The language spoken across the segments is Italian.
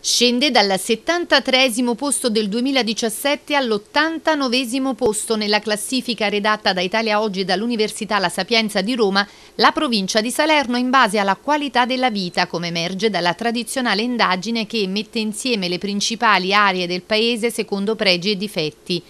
Scende dal 73 posto del 2017 all'89 posto nella classifica redatta da Italia Oggi e dall'Università La Sapienza di Roma, la provincia di Salerno in base alla qualità della vita, come emerge dalla tradizionale indagine che mette insieme le principali aree del paese secondo pregi e difetti.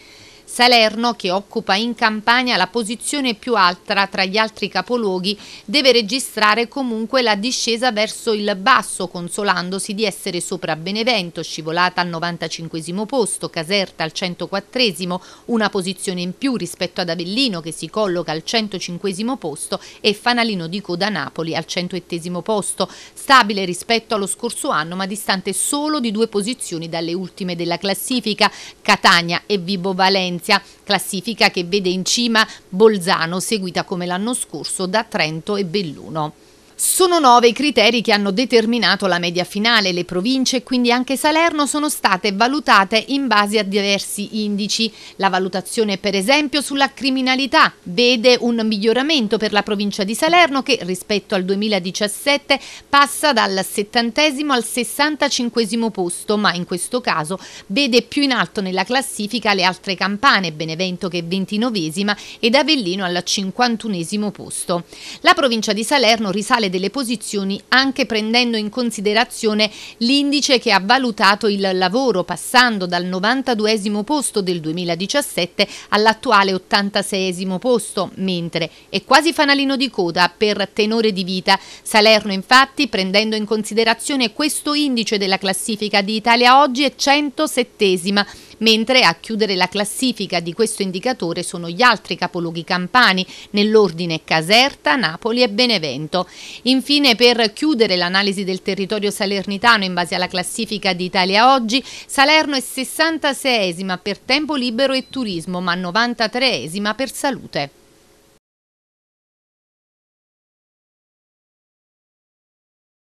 Salerno, che occupa in Campania la posizione più alta tra gli altri capoluoghi, deve registrare comunque la discesa verso il basso, consolandosi di essere sopra Benevento, scivolata al 95 posto, Caserta al 104, una posizione in più rispetto ad Avellino che si colloca al 105 posto e Fanalino di Coda Napoli al 108 posto, stabile rispetto allo scorso anno ma distante solo di due posizioni dalle ultime della classifica, Catania e Vibo Valencia Venezia, classifica che vede in cima Bolzano, seguita come l'anno scorso da Trento e Belluno. Sono nove i criteri che hanno determinato la media finale. Le province, quindi anche Salerno, sono state valutate in base a diversi indici. La valutazione, per esempio, sulla criminalità vede un miglioramento per la provincia di Salerno che rispetto al 2017 passa dal 70 al 65 posto, ma in questo caso vede più in alto nella classifica le altre campane, Benevento che è 29 ed Avellino al 51 posto. La provincia di Salerno risale valutare delle posizioni anche prendendo in considerazione l'indice che ha valutato il lavoro, passando dal 92 posto del 2017 all'attuale 86 posto, mentre è quasi fanalino di coda per tenore di vita. Salerno infatti, prendendo in considerazione questo indice della classifica di Italia oggi, è 107 mentre a chiudere la classifica di questo indicatore sono gli altri capoluoghi campani, nell'ordine Caserta, Napoli e Benevento. Infine, per chiudere l'analisi del territorio salernitano in base alla classifica di Italia Oggi, Salerno è 66esima per tempo libero e turismo, ma 93esima per salute.